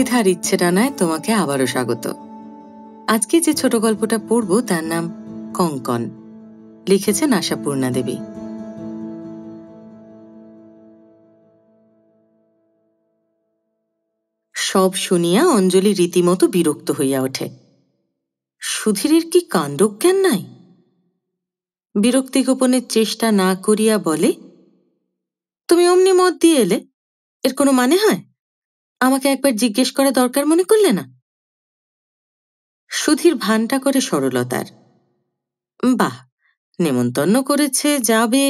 দ্বিধার ইচ্ছে টানায় তোমাকে আবারও স্বাগত আজকে যে ছোট গল্পটা পড়ব তার নাম কঙ্কন লিখেছেন আশাপূর্ণা দেবী সব শুনিয়া অঞ্জলি রীতিমতো বিরক্ত হইয়া ওঠে সুধীরের কি কাণ্ডজ্ঞান নাই বিরক্তি গোপনের চেষ্টা না করিয়া বলে তুমি অমনি মত দিয়ে এলে এর কোনো মানে হয় আমাকে একবার জিজ্ঞেস করা দরকার মনে করলে না সুধীর ভানটা করে সরলতার বাহ নেমন্তন্ন করেছে যাবে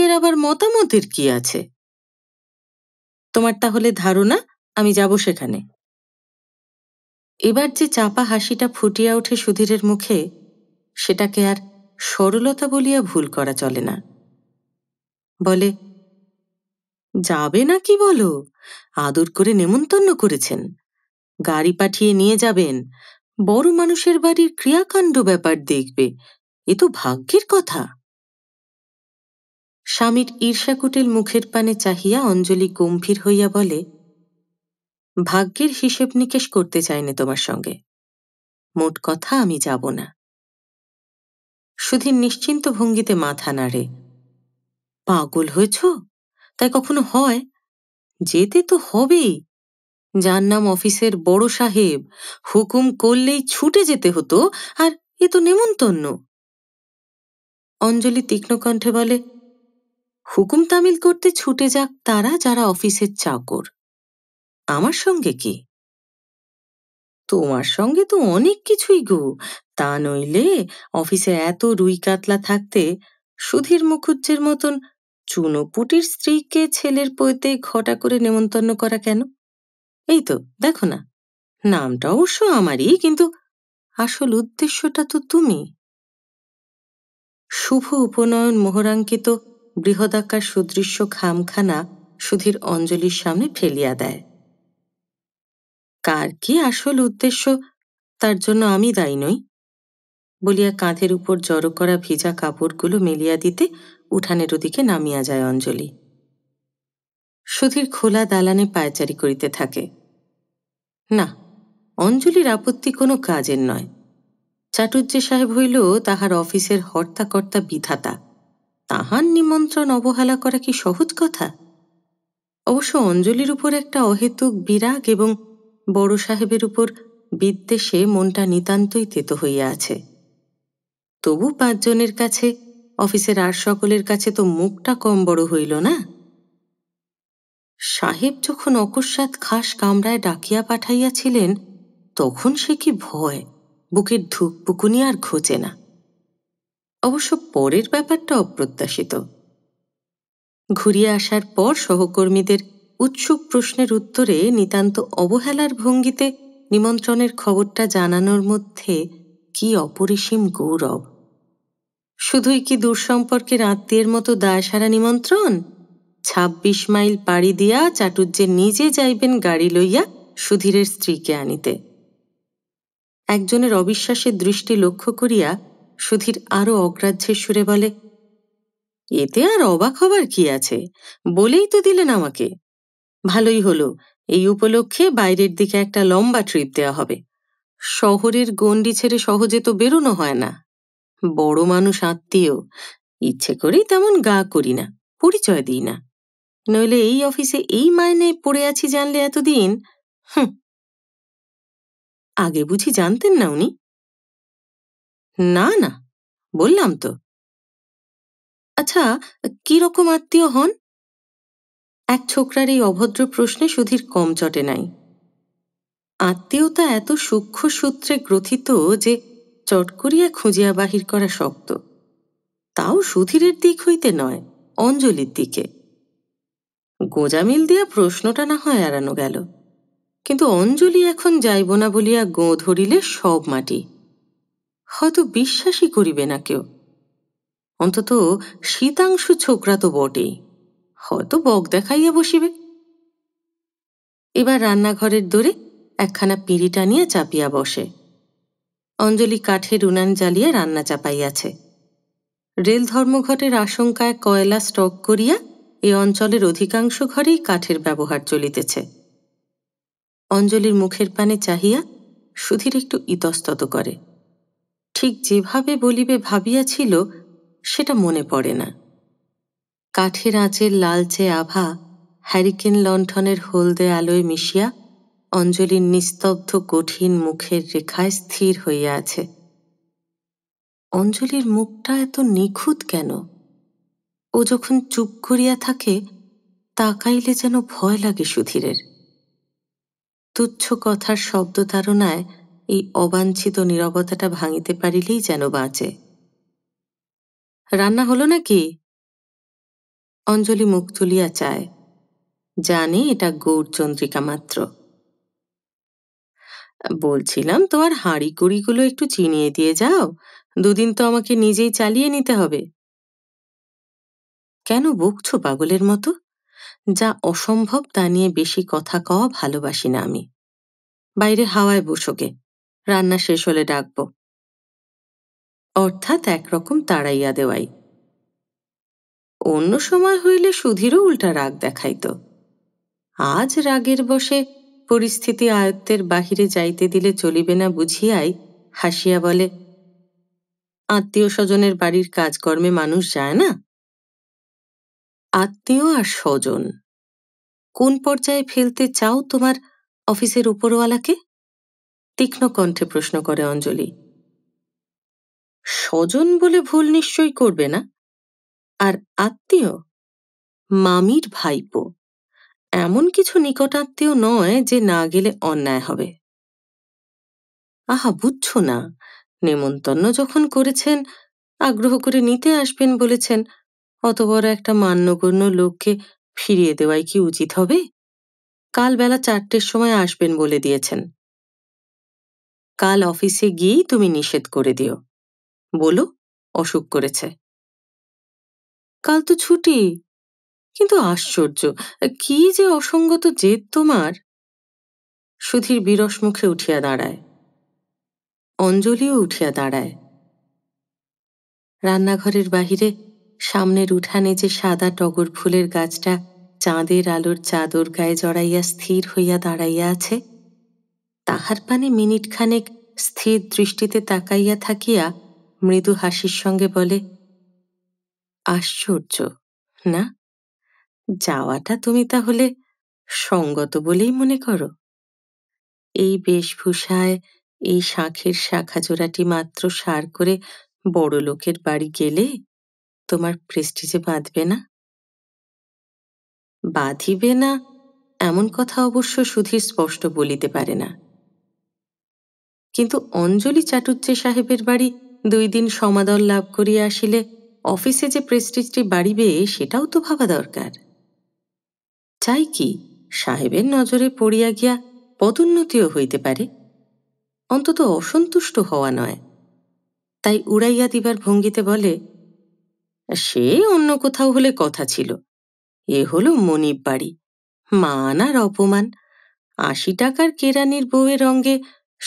এর আবার মতামতের কি আছে তোমার তাহলে ধারণা আমি যাব সেখানে এবার যে চাপা হাসিটা ফুটিয়া ওঠে সুধীরের মুখে সেটাকে আর সরলতা বলিয়া ভুল করা চলে না বলে যাবে না কি বলো আদর করে নেমন্তন্ন করেছেন গাড়ি পাঠিয়ে নিয়ে যাবেন বড় মানুষের বাড়ির ক্রিয়াকাণ্ড ব্যাপার দেখবে এ তো ভাগ্যের কথা স্বামীর ঈর্ষাকুটিল মুখের পানে চাহিয়া অঞ্জলি গম্ভীর হইয়া বলে ভাগ্যের হিসেব নিকেশ করতে চাইনি তোমার সঙ্গে মোট কথা আমি যাব না সুধীর নিশ্চিন্ত ভঙ্গিতে মাথা নাড়ে পাগল হয়েছ তাই কখনো হয় যেতে তো হবেই যার নাম অফিসের বড় সাহেব হুকুম করলেই ছুটে যেতে হতো আর এ তো নেমন্তন্ন অঞ্জলি তীক্ষ্ণ কণ্ঠে বলে হুকুম তামিল করতে ছুটে যাক তারা যারা অফিসের চাকর আমার সঙ্গে কি তোমার সঙ্গে তো অনেক কিছুই গো তা নইলে অফিসে এত রুই কাতলা থাকতে সুধীর মুখুজ্জের মতন চুনোপুটির স্ত্রীকে ছেলের পৈতে ঘটা করে নেমন্তন্ন করা কেন এই তো দেখো না নামটা অবশ্য আমারই কিন্তু আসল উদ্দেশ্যটা তো তুমি শুভ উপনয়ন মোহরাঙ্কিত বৃহদাকার সুদৃশ্য খামখানা সুধীর অঞ্জলির সামনে ফেলিয়া দেয় কার কি আসল উদ্দেশ্য তার জন্য আমি দায়ী নই বলিয়া কাঁধের উপর জড়ো করা ভিজা কাপড়গুলো মেলিয়া দিতে উঠানের ওদিকে নামিয়া যায় অঞ্জলি সুধীর খোলা দালানে পায়চারি করিতে থাকে না অঞ্জলির আপত্তি কোনো কাজের নয় চাটুর্য সাহেব হইল তাহার অফিসের হর্তাকর্তা বিধাতা তাহার নিমন্ত্রণ অবহেলা করা কি সহজ কথা অবশ্য অঞ্জলির উপর একটা অহেতুক বিরাগ এবং বড় সাহেবের উপর বিদ্বেষে মনটা নিতান্তই তেত হইয়া আছে তবু পাঁচজনের কাছে অফিসের আর সকলের কাছে তো মুখটা কম বড় হইল না সাহেব যখন অকস্মাৎ খাস কামরায় ডাকিয়া পাঠাইয়াছিলেন তখন সে কি ভয় বুকের ধূপ পুকুনি আর ঘোচে না অবশ্য পরের ব্যাপারটা অপ্রত্যাশিত ঘুরিয়ে আসার পর সহকর্মীদের উৎসুক প্রশ্নের উত্তরে নিতান্ত অবহেলার ভঙ্গিতে নিমন্ত্রণের খবরটা জানানোর মধ্যে কি অপরিসীম গৌরব শুধুই কি দূরসম্পর্কের আত্মীয়ের মতো দায়সারা নিমন্ত্রণ ছাব্বিশ মাইল পাড়ি দিয়া চাটুর্যে নিজে যাইবেন গাড়ি লইয়া সুধীরের স্ত্রীকে আনিতে একজনের অবিশ্বাসের দৃষ্টি লক্ষ্য করিয়া সুধীর আরও অগ্রাহ্যের সুরে বলে এতে আর অবাক হবার কি আছে বলেই তো দিলেন আমাকে ভালোই হলো এই উপলক্ষে বাইরের দিকে একটা লম্বা ট্রিপ দেওয়া হবে শহরের গণ্ডি ছেড়ে সহজে তো বেরোনো হয় না বড় মানুষ আত্মীয় ইচ্ছে করেই তেমন গা করি না পরিচয় দিই না নইলে এই অফিসে এই মায়নে পড়ে আছি জানলে এতদিন হুম আগে বুঝি জানতেন না উনি না না বললাম তো আচ্ছা রকম আত্মীয় হন এক ছোকরার এই অভদ্র প্রশ্নে সুধীর কম চটে নাই আত্মীয়তা এত সূক্ষ্ম সূত্রে গ্রথিত যে চট করিয়া খুঁজিয়া বাহির করা শক্ত তাও সুধীরের দিক হইতে নয় অঞ্জলির দিকে গোজামিল দিয়া প্রশ্নটা না হয় এড়ানো গেল কিন্তু অঞ্জলি এখন যাইব না বলিয়া গো ধরিলে সব মাটি হয়তো বিশ্বাসই করিবে না কেউ অন্তত শীতাংশু ছোকরা তো বটেই হয়তো বক দেখাইয়া বসিবে এবার রান্নাঘরের দোরে একখানা পিঁড়ি টানিয়া চাপিয়া বসে অঞ্জলি কাঠের উনান জ্বালিয়া রান্না চাপাইয়াছে রেল ধর্মঘটের আশঙ্কায় কয়লা স্টক করিয়া এ অঞ্চলের অধিকাংশ ঘরেই কাঠের ব্যবহার চলিতেছে অঞ্জলির মুখের পানে চাহিয়া সুধীর একটু ইতস্তত করে ঠিক যেভাবে বলিবে ভাবিয়াছিল সেটা মনে পড়ে না কাঠের আঁচের লালচে আভা হ্যারিকেন লণ্ঠনের হলদে আলোয় মিশিয়া অঞ্জলির নিস্তব্ধ কঠিন মুখের রেখায় স্থির হইয়া আছে অঞ্জলির মুখটা এত নিখুঁত কেন ও যখন চুপ করিয়া থাকে তাকাইলে যেন ভয় লাগে সুধীরের তুচ্ছ কথার শব্দ তাড়নায় এই অবাঞ্ছিত নিরবতাটা ভাঙিতে পারিলেই যেন বাঁচে রান্না হলো নাকি অঞ্জলি মুখ তুলিয়া চায় জানে এটা গৌরচন্দ্রিকা মাত্র বলছিলাম তোমার হাঁড়ি কুড়িগুলো একটু চিনিয়ে দিয়ে যাও দুদিন তো আমাকে নিজেই চালিয়ে নিতে হবে কেন বকছো পাগলের মতো যা অসম্ভব তা নিয়ে বেশি কথা কওয়া ভালোবাসি না আমি বাইরে হাওয়ায় বসোকে রান্না শেষ হলে ডাকব অর্থাৎ একরকম তাড়াইয়া দেওয়াই অন্য সময় হইলে সুধীরও উল্টা রাগ দেখাইত আজ রাগের বসে পরিস্থিতি আয়ত্তের বাহিরে যাইতে দিলে চলিবে না বুঝিয়াই হাসিয়া বলে আত্মীয় স্বজনের বাড়ির কাজকর্মে মানুষ যায় না আত্মীয় আর স্বজন কোন পর্যায়ে ফেলতে চাও তোমার অফিসের উপরওয়ালাকে তীক্ষ্ণ কণ্ঠে প্রশ্ন করে অঞ্জলি স্বজন বলে ভুল নিশ্চয়ই করবে না আর আত্মীয় মামির ভাইপো এমন কিছু নিকটাত্মীয় নয় যে না গেলে অন্যায় হবে আহা বুঝছো না নেমন্তন্ন যখন করেছেন আগ্রহ করে নিতে আসবেন বলেছেন অত বড় একটা মান্যগণ্য লোককে ফিরিয়ে দেওয়াই কি উচিত হবে কাল বেলা চারটের সময় আসবেন বলে দিয়েছেন কাল অফিসে গিয়েই তুমি নিষেধ করে দিও বলো অসুখ করেছে কাল তো ছুটি কিন্তু আশ্চর্য কি যে অসঙ্গত জেদ তোমার সুধীর বিরস মুখে উঠিয়া দাঁড়ায় অঞ্জলিও উঠিয়া দাঁড়ায় রান্নাঘরের বাহিরে সামনের উঠানে যে সাদা টগর ফুলের গাছটা চাঁদের আলোর চাদর গায়ে জড়াইয়া স্থির হইয়া দাঁড়াইয়া আছে তাহার পানে মিনিটখানেক স্থির দৃষ্টিতে তাকাইয়া থাকিয়া মৃদু হাসির সঙ্গে বলে আশ্চর্য না যাওয়াটা তুমি তাহলে সঙ্গত বলেই মনে করো এই বেশভূষায় এই শাঁখের শাখা জোড়াটি মাত্র সার করে বড় লোকের বাড়ি গেলে তোমার প্রেস্টিজে বাঁধবে না বাঁধিবে না এমন কথা অবশ্য সুধীর স্পষ্ট বলিতে পারে না কিন্তু অঞ্জলি চাটুজ্জে সাহেবের বাড়ি দুই দিন সমাদর লাভ করিয়া আসিলে অফিসে যে প্রেস্টিজটি বাড়িবে সেটাও তো ভাবা দরকার চাই কি সাহেবের নজরে পড়িয়া গিয়া পদোন্নতিও হইতে পারে অন্তত অসন্তুষ্ট হওয়া নয় তাই উড়াইয়া দিবার ভঙ্গিতে বলে সে অন্য কোথাও হলে কথা ছিল এ হলো মনিব বাড়ি মান আর অপমান আশি টাকার কেরানির বউয়ের রঙ্গে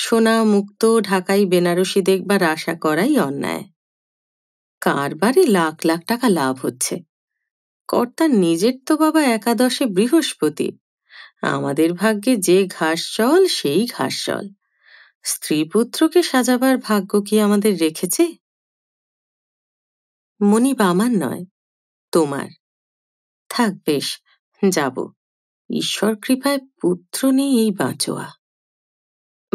সোনা মুক্ত ঢাকাই বেনারসি দেখবার আশা করাই অন্যায় কারবারে লাখ লাখ টাকা লাভ হচ্ছে কর্তা নিজের তো বাবা একাদশে বৃহস্পতি আমাদের ভাগ্যে যে ঘাস জল সেই ঘাস জল স্ত্রী পুত্রকে সাজাবার ভাগ্য কি আমাদের রেখেছে মনিব আমার নয় তোমার থাক বেশ যাব ঈশ্বর কৃপায় পুত্র নেই এই বাঁচোয়া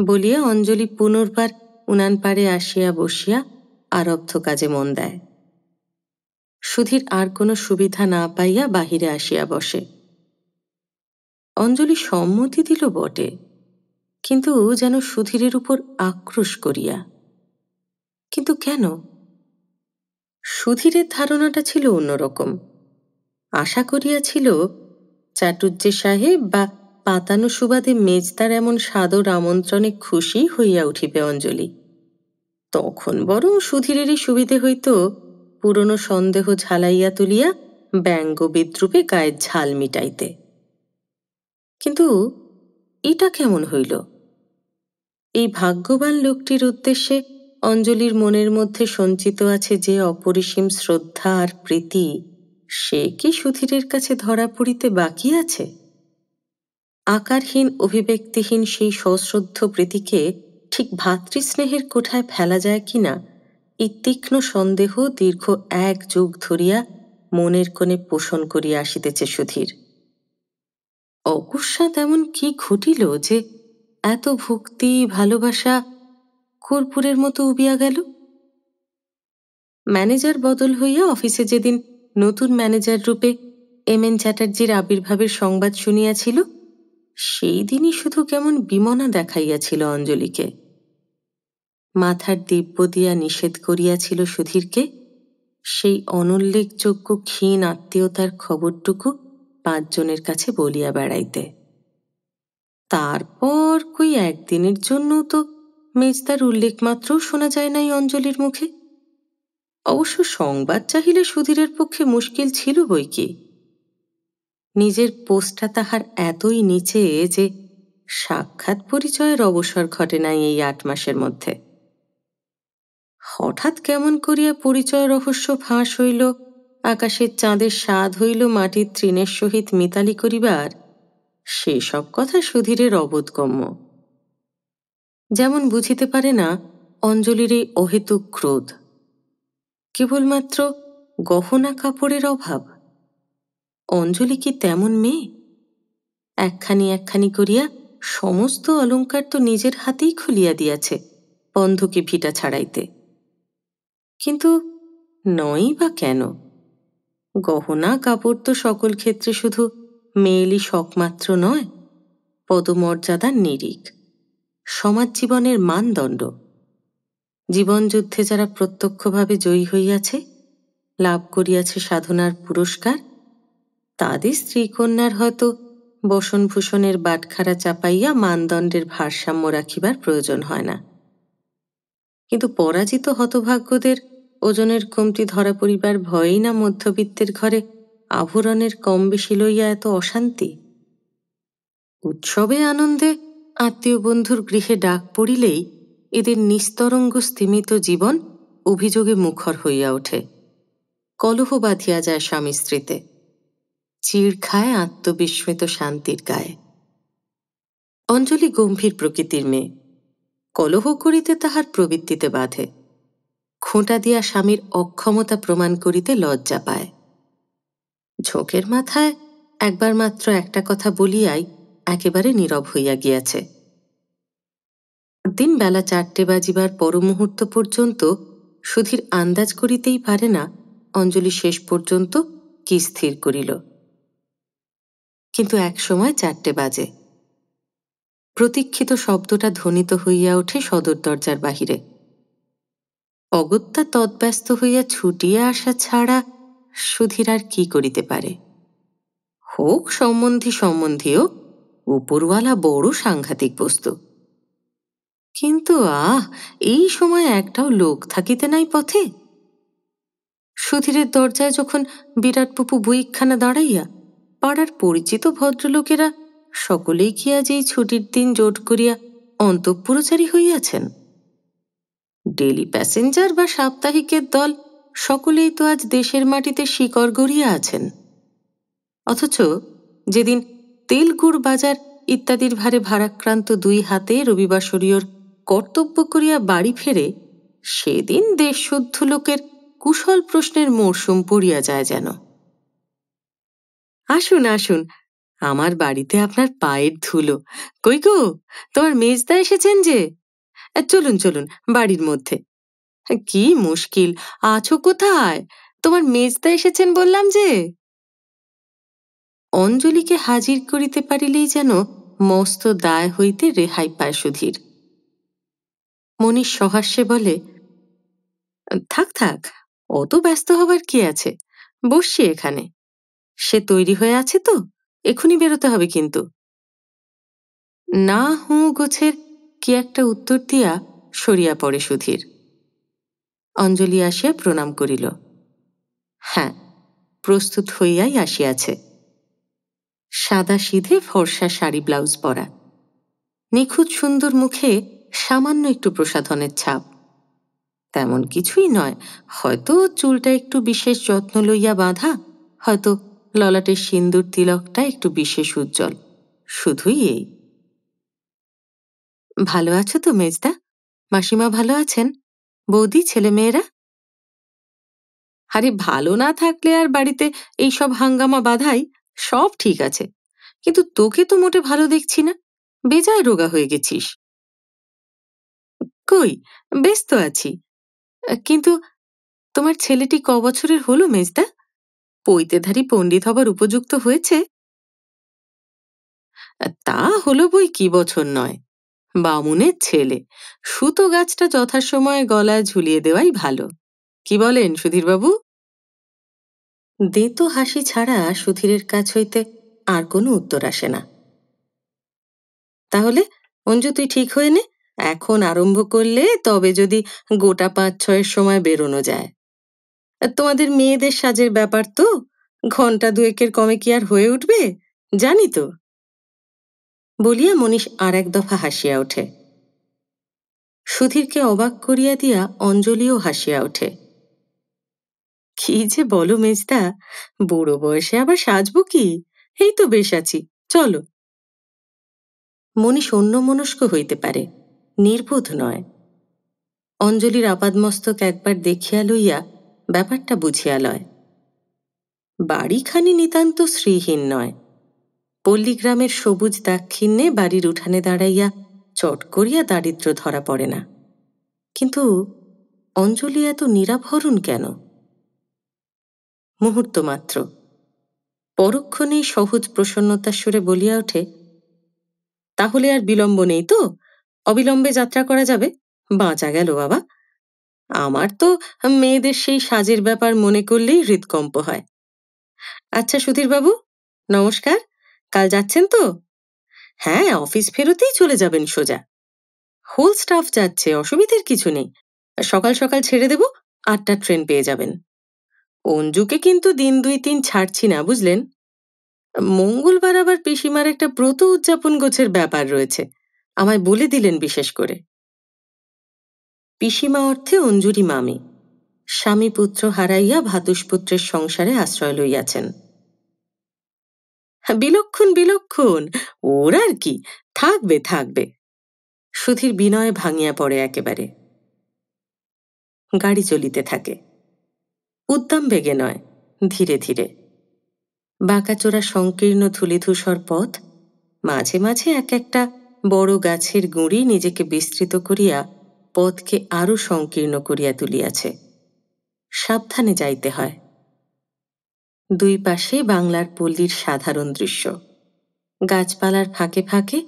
বলিয়া অঞ্জলি পুনর্বার উনান পারে আসিয়া বসিয়া আরব্ধ কাজে মন দেয় সুধীর আর কোনো সুবিধা না পাইয়া বাহিরে আসিয়া বসে অঞ্জলি সম্মতি দিল বটে কিন্তু যেন সুধীরের উপর আক্রোশ করিয়া কিন্তু কেন সুধীরের ধারণাটা ছিল অন্যরকম আশা করিয়াছিল চাটুর্যে সাহেব বা পাতানো সুবাদে মেজদার এমন সাদর আমন্ত্রণে খুশি হইয়া উঠিবে অঞ্জলি তখন বরং সুধীরেরই সুবিধে হইত পুরনো সন্দেহ ঝালাইয়া তুলিয়া ব্যঙ্গ বিদ্রুপে গায়ের ঝাল মিটাইতে কিন্তু এটা কেমন হইল এই ভাগ্যবান লোকটির উদ্দেশ্যে অঞ্জলির মনের মধ্যে সঞ্চিত আছে যে অপরিসীম শ্রদ্ধা আর প্রীতি সে কি সুধীরের কাছে ধরা পড়িতে বাকি আছে আকারহীন অভিব্যক্তিহীন সেই সশ্রদ্ধ প্রীতিকে ঠিক ভাতৃস্নেহের কোঠায় ফেলা যায় কিনা এই তীক্ষ্ণ সন্দেহ দীর্ঘ এক যুগ ধরিয়া মনের কোণে পোষণ করিয়া আসিতেছে সুধীর অকস্মাৎ এমন কি ঘটিল যে এত ভক্তি ভালোবাসা কর্পূরের মতো উবিয়া গেল ম্যানেজার বদল হইয়া অফিসে যেদিন নতুন ম্যানেজার রূপে এম এন চ্যাটার্জির আবির্ভাবের সংবাদ শুনিয়াছিল সেই দিনই শুধু কেমন বিমনা দেখাইয়াছিল অঞ্জলিকে মাথার দিব্য দিয়া নিষেধ করিয়াছিল সুধীরকে সেই অনুল্লেখযোগ্য ক্ষীণ আত্মীয়তার খবরটুকু পাঁচজনের কাছে বলিয়া বেড়াইতে তারপর কই একদিনের জন্য তো মেজদার উল্লেখ মাত্রও শোনা যায় নাই অঞ্জলির মুখে অবশ্য সংবাদ চাহিলে সুধীরের পক্ষে মুশকিল ছিল বই কি নিজের পোস্টটা তাহার এতই নিচে যে সাক্ষাৎ পরিচয়ের অবসর ঘটে নাই এই আট মাসের মধ্যে হঠাৎ কেমন করিয়া পরিচয় রহস্য ফাঁস হইল আকাশের চাঁদের স্বাদ হইল মাটির তৃণের সহিত মিতালি করিবার সেসব কথা সুধীরের অবোধগম্য যেমন বুঝিতে পারে না অঞ্জলির এই অহেতুক ক্রোধ কেবলমাত্র গহনা কাপড়ের অভাব অঞ্জলি কি তেমন মেয়ে একখানি একখানি করিয়া সমস্ত অলঙ্কার তো নিজের হাতেই খুলিয়া দিয়াছে বন্ধকে ভিটা ছাড়াইতে কিন্তু নয়ই বা কেন গহনা কাপড় তো সকল ক্ষেত্রে শুধু মেয়েলি শখমাত্র নয় পদমর্যাদার নিরিখ সমাজ জীবনের মানদণ্ড জীবনযুদ্ধে যারা প্রত্যক্ষভাবে জয়ী হইয়াছে লাভ করিয়াছে সাধনার পুরস্কার তাদের স্ত্রীকন্যার হয়তো বসনভূষণের বাটখারা চাপাইয়া মানদণ্ডের ভারসাম্য রাখিবার প্রয়োজন হয় না কিন্তু পরাজিত হতভাগ্যদের ওজনের কমতি ধরা পড়িবার ভয়েই না মধ্যবিত্তের ঘরে আভরণের কম বেশি লইয়া এত অশান্তি উৎসবে আনন্দে আত্মীয় বন্ধুর গৃহে ডাক পড়িলেই এদের নিস্তরঙ্গ স্তিমিত জীবন অভিযোগে মুখর হইয়া ওঠে কলহ বাঁধিয়া যায় স্বামী স্ত্রীতে চির খায় আত্মবিস্মিত শান্তির গায়ে অঞ্জলি গম্ভীর প্রকৃতির মেয়ে কলহ করিতে তাহার প্রবৃত্তিতে বাধে খোঁটা দিয়া স্বামীর অক্ষমতা প্রমাণ করিতে লজ্জা পায় ঝোঁকের মাথায় একবার মাত্র একটা কথা বলিয়াই একেবারে নীরব হইয়া গিয়াছে দিন বেলা চারটে বাজিবার পরমুহূর্ত পর্যন্ত সুধীর আন্দাজ করিতেই পারে না অঞ্জলি শেষ পর্যন্ত কি স্থির করিল কিন্তু এক সময় চারটে বাজে প্রতীক্ষিত শব্দটা ধ্বনিত হইয়া ওঠে সদর দরজার বাহিরে অগত্যা তৎব্যস্ত হইয়া ছুটিয়া আসা ছাড়া সুধীর আর কি করিতে পারে হোক সম্বন্ধী সম্বন্ধীয় উপরওয়ালা বড় সাংঘাতিক বস্তু কিন্তু আহ এই সময় একটাও লোক থাকিতে নাই পথে সুধীরের দরজায় যখন বিরাটপুপু বইখানা দাঁড়াইয়া পাড়ার পরিচিত ভদ্রলোকেরা সকলেই কি আজ এই ছুটির দিন জোট করিয়া অন্তঃপুরচারী হইয়াছেন ডেলি প্যাসেঞ্জার বা সাপ্তাহিকের দল সকলেই তো আজ দেশের মাটিতে শিকড় গড়িয়ে আছেন অথচ যেদিন তেলগুড় বাজার ইত্যাদির ভারে ভারাক্রান্ত দুই হাতে শরীয়র কর্তব্য করিয়া বাড়ি ফেরে সেদিন দেশশুদ্ধ লোকের কুশল প্রশ্নের মরশুম পড়িয়া যায় যেন আসুন আসুন আমার বাড়িতে আপনার পায়ের ধুলো কই তোমার মেজদা এসেছেন যে চলুন চলুন বাড়ির মধ্যে কি মুশকিল আছো কোথায় তোমার মেজদা এসেছেন বললাম যে অঞ্জলিকে হাজির করিতে পারিলেই যেন মস্ত দায় হইতে রেহাই পায় সুধীর মনীষ সহাস্যে বলে থাক থাক অত ব্যস্ত হবার কি আছে বসছি এখানে সে তৈরি হয়ে আছে তো এখনই বেরোতে হবে কিন্তু না হু গোছের কি একটা উত্তর দিয়া সরিয়া পড়ে সুধীর অঞ্জলি আসিয়া প্রণাম করিল হ্যাঁ প্রস্তুত হইয়াই আসিয়াছে সাদা সিধে ফর্সা শাড়ি ব্লাউজ পরা নিখুঁত সুন্দর মুখে সামান্য একটু প্রসাধনের ছাপ তেমন কিছুই নয় হয়তো চুলটা একটু বিশেষ যত্ন লইয়া বাঁধা হয়তো ললাটের সিন্দুর তিলকটা একটু বিশেষ উজ্জ্বল শুধুই এই ভালো আছো তো মেজদা মাসিমা ভালো আছেন বৌদি ছেলেমেয়েরা আরে ভালো না থাকলে আর বাড়িতে এইসব হাঙ্গামা বাধাই সব ঠিক আছে কিন্তু তোকে তো মোটে ভালো দেখছি না বেজায় রোগা হয়ে গেছিস কই ব্যস্ত আছি কিন্তু তোমার ছেলেটি ক বছরের হলো মেজদা পৈতেধারী পণ্ডিত হবার উপযুক্ত হয়েছে তা হলো বই কি বছর নয় বামুনের ছেলে সুতো গাছটা যথাসময়ে গলায় ঝুলিয়ে দেওয়াই ভালো কি বলেন সুধীরবাবু দেতো হাসি ছাড়া সুধীরের কাছ হইতে আর কোনো উত্তর আসে না তাহলে অঞ্জু তুই ঠিক হয়ে নে এখন আরম্ভ করলে তবে যদি গোটা পাঁচ ছয়ের সময় বেরোনো যায় তোমাদের মেয়েদের সাজের ব্যাপার তো ঘন্টা দুয়েকের কমে কি আর হয়ে উঠবে জানি তো বলিয়া মনীষ আর এক দফা হাসিয়া ওঠে সুধীরকে অবাক করিয়া দিয়া অঞ্জলিও হাসিয়া ওঠে কি যে বলো মেজদা বুড়ো বয়সে আবার সাজবো কি এই তো বেশ আছি চলো মনীষ অন্য মনস্ক হইতে পারে নির্বোধ নয় অঞ্জলির আপাদমস্তক একবার দেখিয়া লইয়া ব্যাপারটা বুঝিয়া লয় বাড়িখানি নিতান্ত শ্রীহীন নয় পল্লীগ্রামের সবুজ দাক্ষিণ্যে বাড়ির উঠানে দাঁড়াইয়া চট করিয়া দারিদ্র ধরা পড়ে না কিন্তু অঞ্জলি এত নিরাভরণ কেন মুহূর্ত মাত্র পরক্ষণেই সহজ প্রসন্নতার সুরে বলিয়া ওঠে তাহলে আর বিলম্ব নেই তো অবিলম্বে যাত্রা করা যাবে বাঁচা গেল বাবা আমার তো মেয়েদের সেই সাজের ব্যাপার মনে করলেই হৃদকম্প হয় আচ্ছা সুধীরবাবু নমস্কার কাল যাচ্ছেন তো হ্যাঁ অফিস ফেরতেই চলে যাবেন সোজা হোল স্টাফ যাচ্ছে অসুবিধের কিছু নেই সকাল সকাল ছেড়ে দেব আটটা ট্রেন পেয়ে যাবেন অঞ্জুকে কিন্তু দিন দুই তিন ছাড়ছি না বুঝলেন মঙ্গলবার আবার পিসিমার একটা ব্রত উদযাপন গোছের ব্যাপার রয়েছে আমায় বলে দিলেন বিশেষ করে পিসিমা অর্থে অঞ্জুরি মামি স্বামী পুত্র হারাইয়া ভাতুষপুত্রের সংসারে আশ্রয় লইয়াছেন বিলক্ষণ বিলক্ষণ ওর আর কি থাকবে থাকবে সুধীর বিনয় ভাঙিয়া পড়ে একেবারে গাড়ি চলিতে থাকে উদ্দাম বেগে নয় ধীরে ধীরে বাঁকাচোরা সংকীর্ণ ধূলিধূসর পথ মাঝে মাঝে এক একটা বড় গাছের গুঁড়ি নিজেকে বিস্তৃত করিয়া পথকে আরও সংকীর্ণ করিয়া তুলিয়াছে সাবধানে যাইতে হয় দুই পাশে বাংলার পল্লীর সাধারণ দৃশ্য গাছপালার ফাঁকে ফাঁকে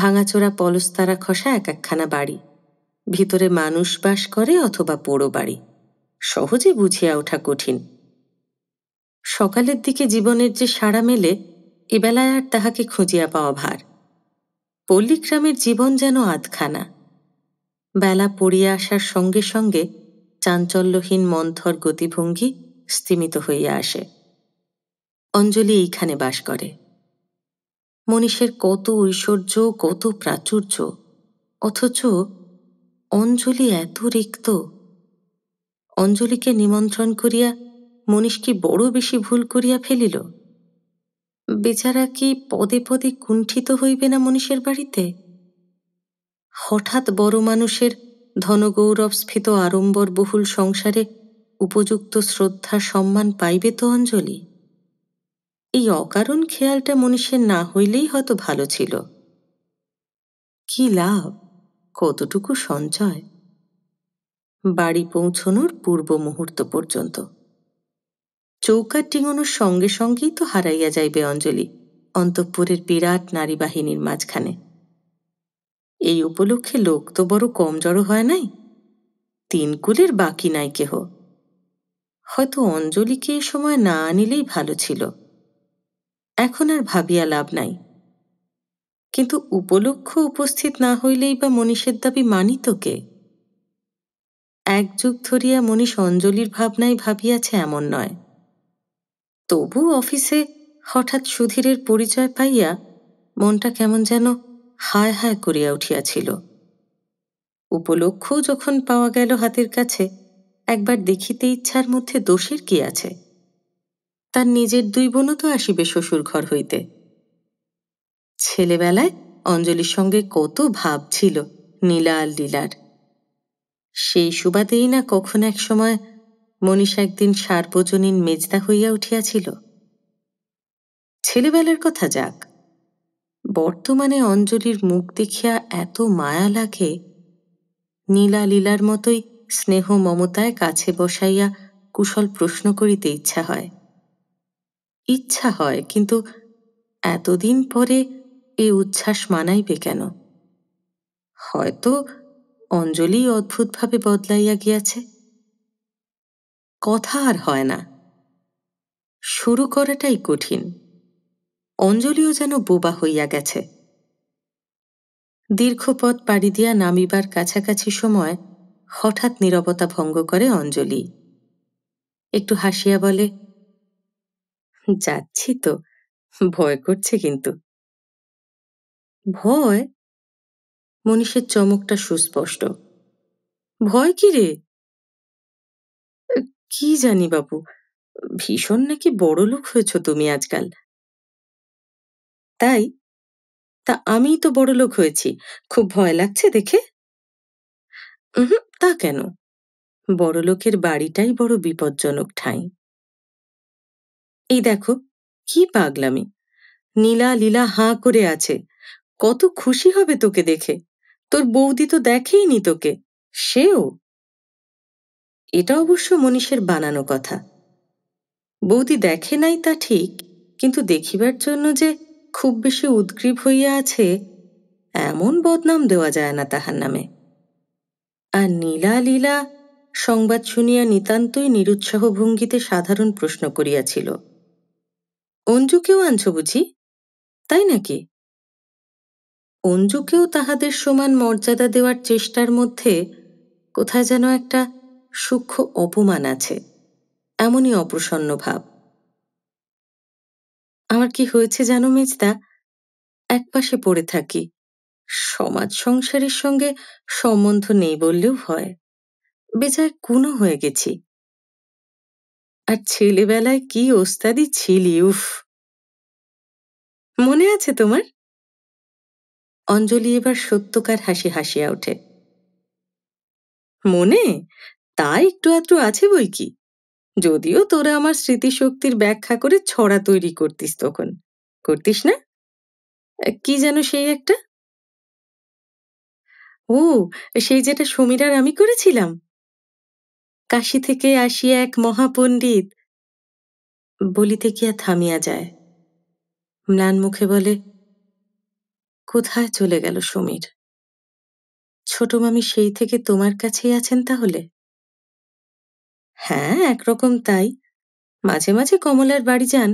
ভাঙাচোরা পলস্তারা খসা এক একখানা বাড়ি ভিতরে মানুষ বাস করে অথবা পোড়ো বাড়ি সহজে বুঝিয়া ওঠা কঠিন সকালের দিকে জীবনের যে সাড়া মেলে এবেলায় আর তাহাকে খুঁজিয়া পাওয়া ভার পল্লীগ্রামের জীবন যেন আধখানা বেলা পড়িয়া আসার সঙ্গে সঙ্গে চাঞ্চল্যহীন মন্থর গতিভঙ্গি স্তিমিত হইয়া আসে অঞ্জলি এইখানে বাস করে মনীষের কত ঐশ্বর্য কত প্রাচুর্য অথচ অঞ্জলি এত রিক্ত অঞ্জলিকে নিমন্ত্রণ করিয়া মনীষ কি বড় বেশি ভুল করিয়া ফেলিল বেচারা কি পদে পদে কুণ্ঠিত হইবে না মনীষের বাড়িতে হঠাৎ বড় মানুষের ধনগৌরবস্ফীত আড়ম্বর বহুল সংসারে উপযুক্ত শ্রদ্ধা সম্মান পাইবে তো অঞ্জলি এই অকারণ খেয়ালটা মনীষের না হইলেই হয়তো ভালো ছিল কি লাভ কতটুকু সঞ্চয় বাড়ি পৌঁছনোর পূর্ব মুহূর্ত পর্যন্ত চৌকার টিঙনোর সঙ্গে সঙ্গেই তো হারাইয়া যাইবে অঞ্জলি অন্তঃপুরের বিরাট নারী বাহিনীর মাঝখানে এই উপলক্ষে লোক তো বড় কম জড়ো হয় নাই তিন কুলের বাকি নাই কেহ হয়তো অঞ্জলিকে এ সময় না আনিলেই ভালো ছিল এখন আর ভাবিয়া লাভ নাই কিন্তু উপলক্ষ উপস্থিত না হইলেই বা মনীষের দাবি মানিত কে এক যুগ ধরিয়া মনীষ অঞ্জলির ভাবনাই ভাবিয়াছে এমন নয় তবু অফিসে হঠাৎ সুধীরের পরিচয় পাইয়া মনটা কেমন যেন হায় হায় করিয়া উঠিয়াছিল উপলক্ষ যখন পাওয়া গেল হাতের কাছে একবার দেখিতে ইচ্ছার মধ্যে দোষের কি আছে তার নিজের দুই বোনও তো আসিবে শ্বশুর ঘর হইতে ছেলেবেলায় অঞ্জলির সঙ্গে কত ভাব ছিল নীলা লীলার সেই সুবাদেই না কখন এক সময় মনীষ একদিন সার্বজনীন মেজদা হইয়া উঠিয়াছিল ছেলেবেলার কথা যাক বর্তমানে অঞ্জলির মুখ দেখিয়া এত মায়া লাগে নীলা লীলার মতোই স্নেহ মমতায় কাছে বসাইয়া কুশল প্রশ্ন করিতে ইচ্ছা হয় ইচ্ছা হয় কিন্তু এতদিন পরে এ উচ্ছ্বাস মানাইবে কেন হয়তো অঞ্জলি অদ্ভুতভাবে বদলাইয়া গিয়াছে কথা আর হয় না শুরু করাটাই কঠিন অঞ্জলিও যেন বোবা হইয়া গেছে দীর্ঘ পথ পাড়ি দিয়া নামিবার কাছাকাছি সময় হঠাৎ নীরবতা ভঙ্গ করে অঞ্জলি একটু হাসিয়া বলে যাচ্ছি তো ভয় করছে কিন্তু ভয় মনীষের চমকটা সুস্পষ্ট ভয় কি রে কি জানি বাবু ভীষণ নাকি বড় লোক হয়েছ তুমি আজকাল তাই তা আমি তো বড় লোক হয়েছি খুব ভয় লাগছে দেখে তা কেন বড়লোকের বাড়িটাই বড় বিপজ্জনক ঠাঁই এই দেখো কি পাগলামি নীলা লীলা হাঁ করে আছে কত খুশি হবে তোকে দেখে তোর বৌদি তো দেখেইনি তোকে সেও এটা অবশ্য মনীষের বানানো কথা বৌদি দেখে নাই তা ঠিক কিন্তু দেখিবার জন্য যে খুব বেশি উদ্গ্রীব হইয়া আছে এমন বদনাম দেওয়া যায় না তাহার নামে আর নীলা লীলা সংবাদ শুনিয়া নিতান্তই নিরুৎসাহ ভঙ্গিতে সাধারণ প্রশ্ন করিয়াছিল অঞ্জুকেও আনছ বুঝি তাই নাকি অঞ্জুকেও তাহাদের সমান মর্যাদা দেওয়ার চেষ্টার মধ্যে কোথায় যেন একটা সূক্ষ্ম অপমান আছে এমনই অপ্রসন্ন ভাব আমার কি হয়েছে জানো মেজদা একপাশে পড়ে থাকি সমাজ সংসারের সঙ্গে সম্বন্ধ নেই বললেও হয় বেজায় কুনো হয়ে গেছি আর ছেলেবেলায় কি ওস্তাদি ছিলি উফ মনে আছে তোমার অঞ্জলি এবার সত্যকার হাসি হাসিয়া ওঠে মনে তা একটু আধটু আছে বই কি যদিও তোরা আমার স্মৃতিশক্তির ব্যাখ্যা করে ছড়া তৈরি করতিস তখন করতিস না কি যেন সেই একটা ও সেই যেটা সমীরার আমি করেছিলাম কাশী থেকে আসিয়া এক মহাপণ্ডিত বলিতে গিয়া থামিয়া যায় ম্লান মুখে বলে কোথায় চলে গেল সমীর ছোট মামি সেই থেকে তোমার কাছেই আছেন তাহলে হ্যাঁ একরকম তাই মাঝে মাঝে কমলার বাড়ি যান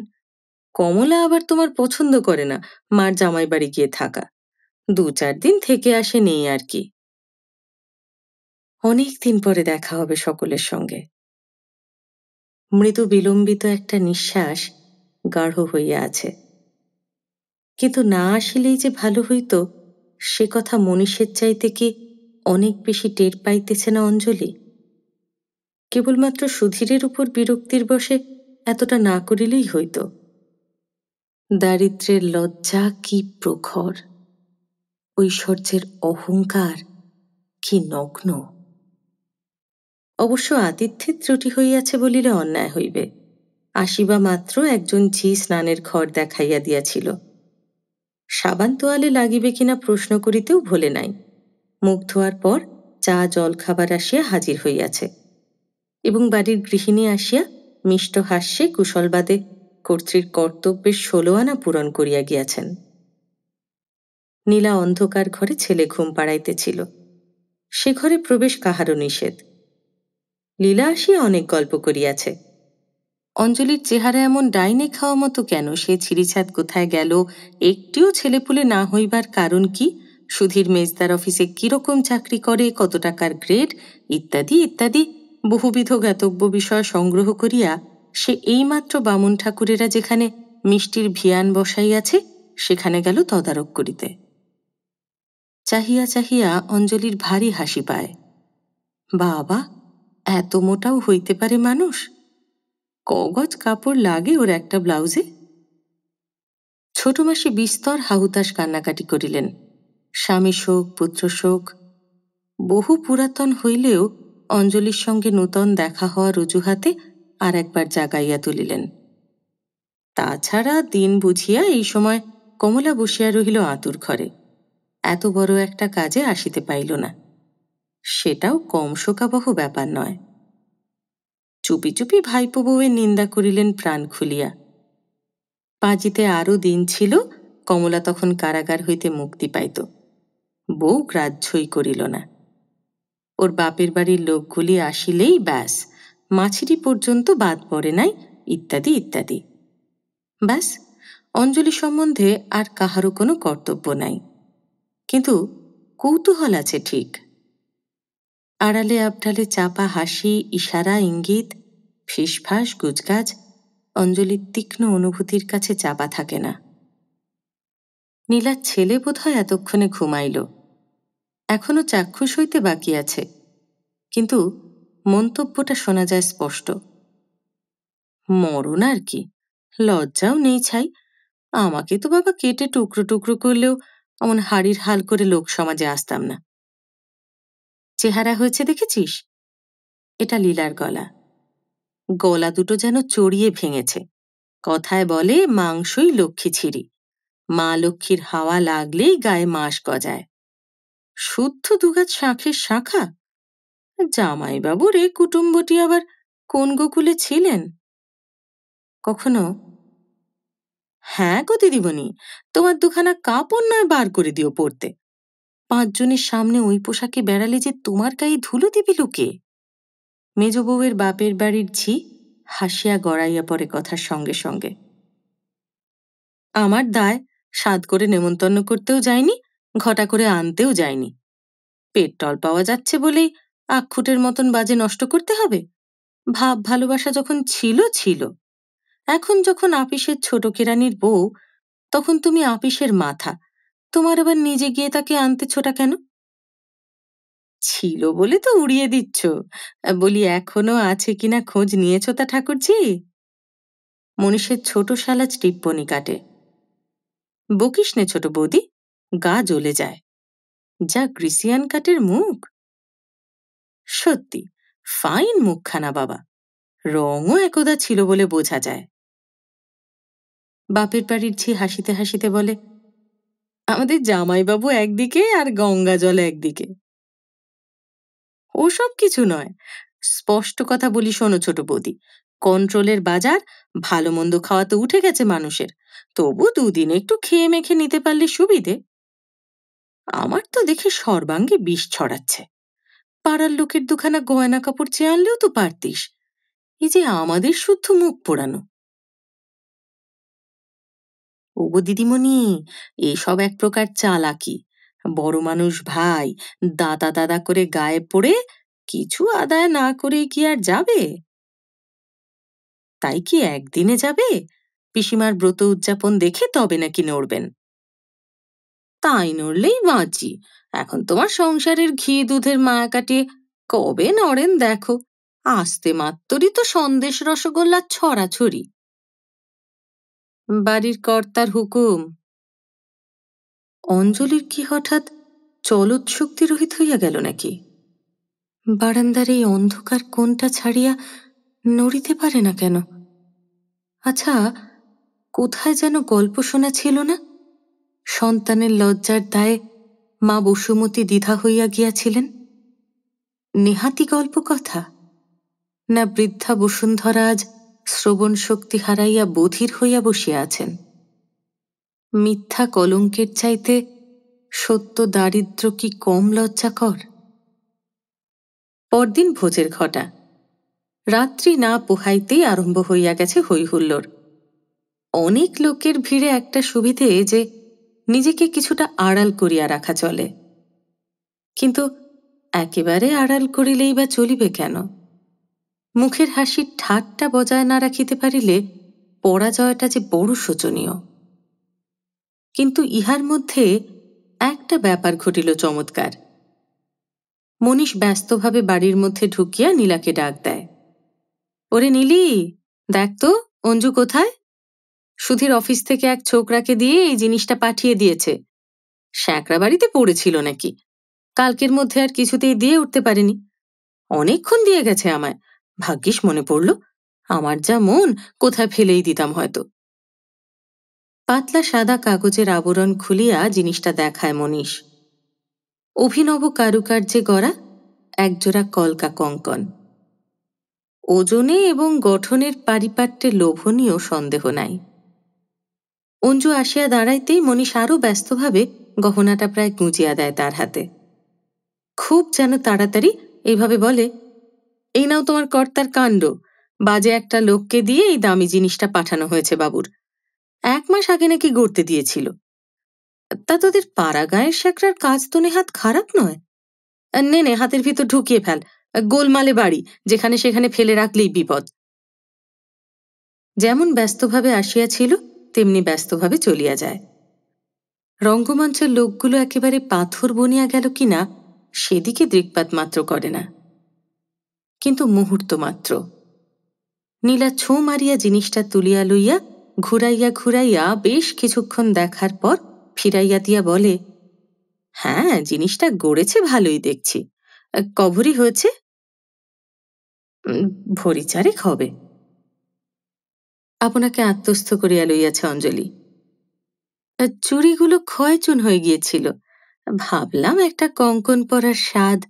কমলা আবার তোমার পছন্দ করে না মার জামাই বাড়ি গিয়ে থাকা দু চার দিন থেকে আসে নেই আর কি অনেক দিন পরে দেখা হবে সকলের সঙ্গে মৃদু বিলম্বিত একটা নিঃশ্বাস গাঢ় হইয়া আছে কিন্তু না আসিলেই যে ভালো হইত সে কথা মনীষের চাইতে কি অনেক বেশি টের পাইতেছে না অঞ্জলি কেবলমাত্র সুধীরের উপর বিরক্তির বসে এতটা না করিলেই হইত দারিদ্রের লজ্জা কি প্রখর ঐশ্বর্যের অহংকার কি নগ্ন অবশ্য আতিথ্যের ত্রুটি হইয়াছে বলিলে অন্যায় হইবে আসিবা মাত্র একজন ঝি স্নানের ঘর দেখাইয়া দিয়াছিল সাবান তোয়ালে লাগিবে কিনা প্রশ্ন করিতেও ভোলে নাই মুখ ধোয়ার পর চা জল খাবার আসিয়া হাজির হইয়াছে এবং বাড়ির গৃহিণী আসিয়া মিষ্ট হাস্যে কুশলবাদে কর্তৃক কর্তব্যের ষোলো আনা পূরণ করিয়া গিয়াছেন নীলা অন্ধকার ঘরে ছেলে ঘুম পাড়াইতেছিল সে ঘরে প্রবেশ কাহারও নিষেধ লীলা আসিয়া অনেক গল্প করিয়াছে অঞ্জলির চেহারা এমন ডাইনে খাওয়া মতো কেন সে ছিঁড়িছাদ কোথায় গেল একটিও ছেলেপুলে না হইবার কারণ কি সুধীর মেজদার অফিসে কিরকম চাকরি করে কত টাকার গ্রেড ইত্যাদি ইত্যাদি বহুবিধ জ্ঞাতব্য বিষয় সংগ্রহ করিয়া সে এইমাত্র বামুন ঠাকুরেরা যেখানে মিষ্টির ভিয়ান বসাইয়াছে সেখানে গেল তদারক করিতে চাহিয়া চাহিয়া অঞ্জলির ভারী হাসি পায় বাবা এত মোটাও হইতে পারে মানুষ কগজ কাপড় লাগে ওর একটা ব্লাউজে ছোট মাসি বিস্তর হাহুতাস কান্নাকাটি করিলেন স্বামী শোক পুত্র শোক বহু পুরাতন হইলেও অঞ্জলির সঙ্গে নূতন দেখা হওয়ার রুজুহাতে আর একবার জাগাইয়া তুলিলেন তাছাড়া দিন বুঝিয়া এই সময় কমলা বসিয়া রহিল আতুর ঘরে এত বড় একটা কাজে আসিতে পাইল না সেটাও কম শোকাবহ ব্যাপার নয় চুপি চুপি ভাইপো বউয়ের নিন্দা করিলেন প্রাণ খুলিয়া পাজিতে আরও দিন ছিল কমলা তখন কারাগার হইতে মুক্তি পাইত বউ গ্রাহ্যই করিল না ওর বাপের বাড়ির লোকগুলি আসিলেই ব্যাস মাছিরি পর্যন্ত বাদ পড়ে নাই ইত্যাদি ইত্যাদি ব্যাস অঞ্জলি সম্বন্ধে আর কাহারও কোনো কর্তব্য নাই কিন্তু কৌতূহল আছে ঠিক আড়ালে আবডালে চাপা হাসি ইশারা ইঙ্গিত ফিসফাস গুজগাজ অঞ্জলির তীক্ষ্ণ অনুভূতির কাছে চাপা থাকে না নীলার ছেলে বোধহয় এতক্ষণে ঘুমাইল এখনো চাক্ষুষ হইতে বাকি আছে কিন্তু মন্তব্যটা শোনা যায় স্পষ্ট মরণ আর কি লজ্জাও নেই ছাই আমাকে তো বাবা কেটে টুকরো টুকরো করলেও এমন হাড়ির হাল করে লোক সমাজে আসতাম না চেহারা হয়েছে দেখেছিস এটা লীলার গলা গলা দুটো যেন চড়িয়ে ভেঙেছে কথায় বলে মাংসই লক্ষ্মী ছিঁড়ি মা লক্ষ্মীর হাওয়া লাগলেই গায়ে মাস গজায় শুদ্ধ দুগাছ শাঁখের শাখা জামাইবাবুর এ কুটুম্বটি আবার কোন গোকুলে ছিলেন কখনো হ্যাঁ গো দিবনি তোমার দুখানা কাপড় নয় বার করে দিও পড়তে পাঁচজনের সামনে ওই পোশাকে বেড়ালে যে তোমার গায়ে ধুলো দিবি লোকে মেজ বাপের বাড়ির ঝি হাসিয়া গড়াইয়া পড়ে কথার সঙ্গে সঙ্গে আমার দায় স্বাদ করে নেমন্তন্ন করতেও যায়নি ঘটা করে আনতেও যায়নি পেট্রল পাওয়া যাচ্ছে বলেই আক্ষুটের মতন বাজে নষ্ট করতে হবে ভাব ভালোবাসা যখন ছিল ছিল এখন যখন আপিসের ছোট কেরানির বউ তখন তুমি আপিসের মাথা তোমার আবার নিজে গিয়ে তাকে আনতে ছোটা কেন ছিল বলে তো উড়িয়ে দিচ্ছ বলি এখনো আছে কিনা খোঁজ নিয়েছ তা ঠাকুরজি মনীষের ছোট শালাজ টিপ্পনি কাটে বকিস নে ছোট বৌদি গা জ্বলে যায় যা গ্রিসিয়ান কাটের মুখ সত্যি ফাইন মুখখানা বাবা রঙও একদা ছিল বলে বোঝা যায় বাপের বাড়ির ঝি হাসিতে হাসিতে বলে আমাদের জামাইবাবু একদিকে আর গঙ্গা জল একদিকে ওসব কিছু নয় স্পষ্ট কথা বলি শোনো ছোট বৌদি কন্ট্রোলের বাজার ভালো মন্দ খাওয়া তো উঠে গেছে মানুষের তবু দুদিন একটু খেয়ে মেখে নিতে পারলে সুবিধে আমার তো দেখে সর্বাঙ্গে বিষ ছড়াচ্ছে পাড়ার লোকের দুখানা গয়না কাপড় চেয়ে আনলেও তো পারতিস এই যে আমাদের শুদ্ধ মুখ পোড়ানো ওগো দিদিমণি এসব এক প্রকার চালাকি বড় মানুষ ভাই দাদা দাদা করে গায়ে পড়ে কিছু আদায় না করে কি আর যাবে তাই কি একদিনে যাবে পিসিমার ব্রত উদযাপন দেখে তবে নাকি নড়বেন তাই নড়লেই বাঁচি এখন তোমার সংসারের ঘি দুধের মায়া কাটিয়ে কবে নড়েন দেখো আসতে মাত্রই তো সন্দেশ রসগোল্লার ছড়াছড়ি বাড়ির কর্তার হুকুম অঞ্জলির কি হঠাৎ চলৎশক্তি রহিত হইয়া গেল নাকি বারান্দার এই অন্ধকার কোনটা ছাড়িয়া নড়িতে পারে না কেন আচ্ছা কোথায় যেন গল্প শোনা ছিল না সন্তানের লজ্জার দায়ে মা বসুমতী দ্বিধা হইয়া গিয়াছিলেন নেহাতি গল্প কথা না বৃদ্ধা বসুন্ধরা আজ শ্রবণ শক্তি হারাইয়া বধির হইয়া বসিয়া আছেন মিথ্যা কলঙ্কের চাইতে সত্য দারিদ্র কি কম লজ্জাকর পরদিন ভোজের ঘটা রাত্রি না পোহাইতেই আরম্ভ হইয়া গেছে হৈহুল্লোর অনেক লোকের ভিড়ে একটা সুবিধে যে নিজেকে কিছুটা আড়াল করিয়া রাখা চলে কিন্তু একেবারে আড়াল করিলেই বা চলিবে কেন মুখের হাসির ঠাট্টা বজায় না রাখিতে পারিলে পরাজয়টা যে বড় শোচনীয় কিন্তু ইহার মধ্যে একটা ব্যাপার ঘটিল চমৎকার মনীষ ব্যস্তভাবে বাড়ির মধ্যে ঢুকিয়া নীলাকে ডাক দেয় ওরে নীলি দেখ তো অঞ্জু কোথায় সুধীর অফিস থেকে এক ছোকরাকে দিয়ে এই জিনিসটা পাঠিয়ে দিয়েছে শ্যাঁকড়া বাড়িতে পড়েছিল নাকি কালকের মধ্যে আর কিছুতেই দিয়ে উঠতে পারেনি অনেকক্ষণ দিয়ে গেছে আমায় ভাগ্যিস মনে পড়ল আমার যা মন কোথায় ফেলেই দিতাম হয়তো পাতলা সাদা কাগজের আবরণ খুলিয়া জিনিসটা দেখায় মনীষ অভিনব কারুকার্যে গড়া একজোড়া কলকা কঙ্কন ওজনে এবং গঠনের পারিপাট্যে লোভনীয় সন্দেহ নাই অঞ্জু আসিয়া দাঁড়াইতেই মনীষ আরও ব্যস্তভাবে গহনাটা প্রায় গুঁজিয়া দেয় তার হাতে খুব যেন তাড়াতাড়ি এইভাবে বলে এই নাও তোমার কর্তার কাণ্ড বাজে একটা লোককে দিয়ে এই দামি জিনিসটা পাঠানো হয়েছে বাবুর এক মাস আগে নাকি গড়তে দিয়েছিল তা তোদের পাড়া গায়ের শেখরার কাজ তো নেহাত খারাপ নয় নে নে হাতের ভিতর ঢুকিয়ে ফেল গোলমালে বাড়ি যেখানে সেখানে ফেলে রাখলেই বিপদ যেমন ব্যস্তভাবে আসিয়াছিল তেমনি ব্যস্তভাবে চলিয়া যায় রঙ্গমঞ্চের লোকগুলো একেবারে পাথর বনিয়া গেল কিনা সেদিকে দৃকপাত মাত্র করে না কিন্তু মুহূর্ত মাত্র নীলা ছোঁ মারিয়া জিনিসটা তুলিয়া লইয়া ঘুরাইয়া ঘুরাইয়া বেশ কিছুক্ষণ দেখার পর ফিরাইয়া দিয়া বলে হ্যাঁ জিনিসটা গড়েছে ভালোই দেখছি কভরি হয়েছে ভরি চারেক হবে আপনাকে আত্মস্থ করিয়া লইয়াছে অঞ্জলি চুরিগুলো ক্ষয়চুন হয়ে গিয়েছিল ভাবলাম একটা কঙ্কন পরার স্বাদ